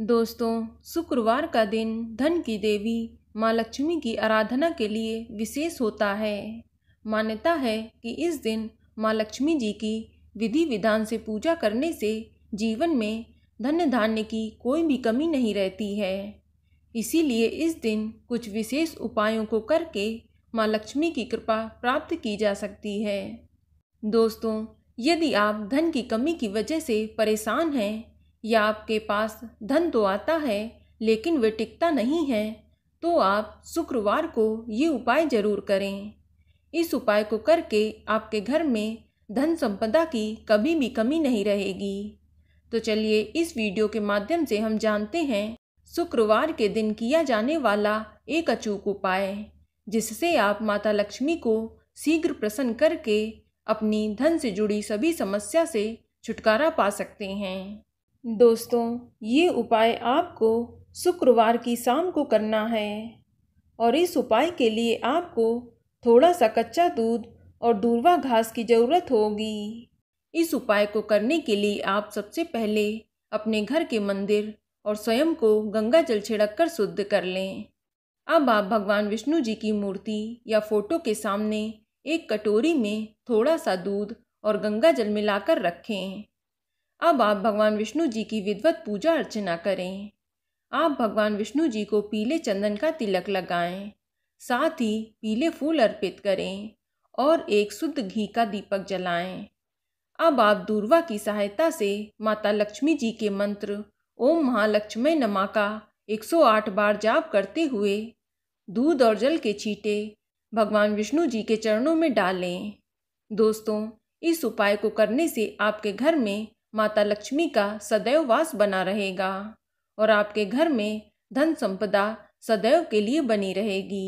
दोस्तों शुक्रवार का दिन धन की देवी माँ लक्ष्मी की आराधना के लिए विशेष होता है मान्यता है कि इस दिन माँ लक्ष्मी जी की विधि विधान से पूजा करने से जीवन में धन धान्य की कोई भी कमी नहीं रहती है इसीलिए इस दिन कुछ विशेष उपायों को करके माँ लक्ष्मी की कृपा प्राप्त की जा सकती है दोस्तों यदि आप धन की कमी की वजह से परेशान हैं या आपके पास धन तो आता है लेकिन वे टिकता नहीं है तो आप शुक्रवार को ये उपाय जरूर करें इस उपाय को करके आपके घर में धन संपदा की कभी भी कमी नहीं रहेगी तो चलिए इस वीडियो के माध्यम से हम जानते हैं शुक्रवार के दिन किया जाने वाला एक अचूक उपाय जिससे आप माता लक्ष्मी को शीघ्र प्रसन्न करके अपनी धन से जुड़ी सभी समस्या से छुटकारा पा सकते हैं दोस्तों ये उपाय आपको शुक्रवार की शाम को करना है और इस उपाय के लिए आपको थोड़ा सा कच्चा दूध और दूरवा घास की ज़रूरत होगी इस उपाय को करने के लिए आप सबसे पहले अपने घर के मंदिर और स्वयं को गंगा जल छिड़क कर शुद्ध कर लें अब आप भगवान विष्णु जी की मूर्ति या फोटो के सामने एक कटोरी में थोड़ा सा दूध और गंगा जल मिलाकर रखें अब आप भगवान विष्णु जी की विधवत पूजा अर्चना करें आप भगवान विष्णु जी को पीले चंदन का तिलक लगाएं साथ ही पीले फूल अर्पित करें और एक शुद्ध घी का दीपक जलाएं। अब आप दूर्वा की सहायता से माता लक्ष्मी जी के मंत्र ओम महालक्ष्मी नमा का 108 बार जाप करते हुए दूध और जल के छींटे भगवान विष्णु जी के चरणों में डालें दोस्तों इस उपाय को करने से आपके घर में माता लक्ष्मी का सदैव वास बना रहेगा और आपके घर में धन संपदा सदैव के लिए बनी रहेगी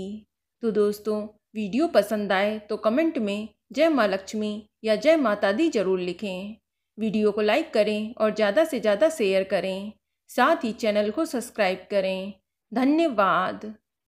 तो दोस्तों वीडियो पसंद आए तो कमेंट में जय माँ लक्ष्मी या जय माता दी जरूर लिखें वीडियो को लाइक करें और ज़्यादा से ज़्यादा शेयर करें साथ ही चैनल को सब्सक्राइब करें धन्यवाद